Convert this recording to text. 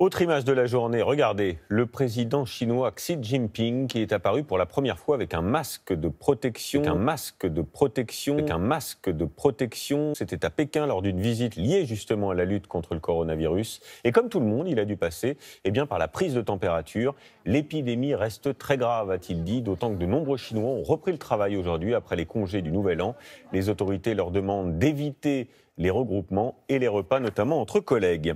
Autre image de la journée, regardez, le président chinois Xi Jinping qui est apparu pour la première fois avec un masque de protection, un masque de protection, un masque de protection. C'était à Pékin lors d'une visite liée justement à la lutte contre le coronavirus. Et comme tout le monde, il a dû passer eh bien, par la prise de température. L'épidémie reste très grave, a-t-il dit, d'autant que de nombreux Chinois ont repris le travail aujourd'hui après les congés du Nouvel An. Les autorités leur demandent d'éviter les regroupements et les repas, notamment entre collègues.